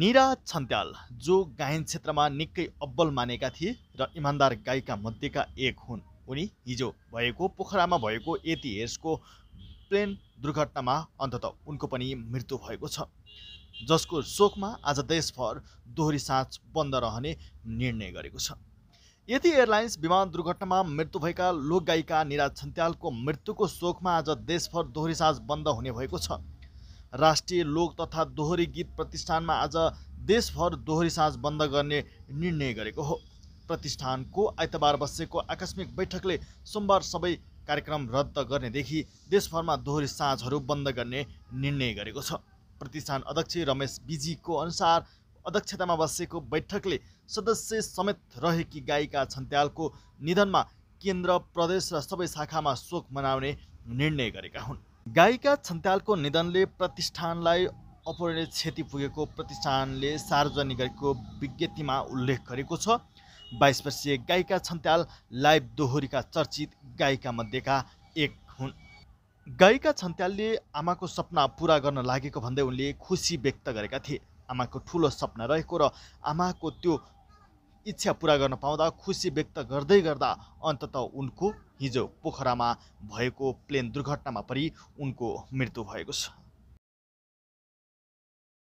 निरा छन्त्याल जो गायन क्षेत्रमा निकै अब्बल मानेका थिए र इमान्दार गायिका मध्येका एक हुन् उनी हिजो भएको पोखरामा भएको एटिएसको प्लेन दुर्घटनामा अन्तत उनको पनि मृत्यु भएको छ जसको शोकमा आज देशभर दोहोरी साँच बन्द रहने निर्णय गरेको छ यति एयरलाइन्स विमान दुर्घटनामा मृत्यु भएका लोकगायिका निराज छन्त्यालको मृत्युको शोकमा आज देशभर दोहोरी साँझ बन्द हुने भएको छ राष्ट्रिय लोक तथा दोहोरी गीत प्रतिष्ठानमा आज देशभर दोहोरी साँझ बन्द गर्ने निर्णय गरेको हो प्रतिष्ठानको आइतबार बसेको आकस्मिक बैठकले सोमबार सबै कार्यक्रम रद्द गर्नेदेखि देशभरमा दोहोरी साँझहरू बन्द गर्ने निर्णय गरेको छ प्रतिष्ठान अध्यक्ष रमेश बिजीको अनुसार अध्यक्षतामा बसेको बैठकले सदस्य समेत रहेकी गायिका छन्त्यालको निधनमा केन्द्र प्रदेश र सबै शाखामा शोक मनाउने निर्णय गरेका हुन् गायिका छन्त्यालको निधनले प्रतिष्ठानलाई अपरिणय क्षति पुगेको प्रतिष्ठानले सार्वजनिक गरेको विज्ञप्तिमा उल्लेख गरेको छ बाइस वर्षीय गायिका छन्त्याल लाइभ दोहोरीका चर्चित गायिका मध्येका एक हुन् गायिका छन्त्यालले आमाको सपना पुरा गर्न लागेको भन्दै उनले खुसी व्यक्त गरेका थिए आमाको ठुलो सपना रहेको र आमाको त्यो इच्छा पुरा गर्न पाउँदा खुसी व्यक्त गर्दै गर्दा अन्तत उनको हिजो पोखरामा भएको प्लेन दुर्घटनामा परि उनको मृत्यु भएको छ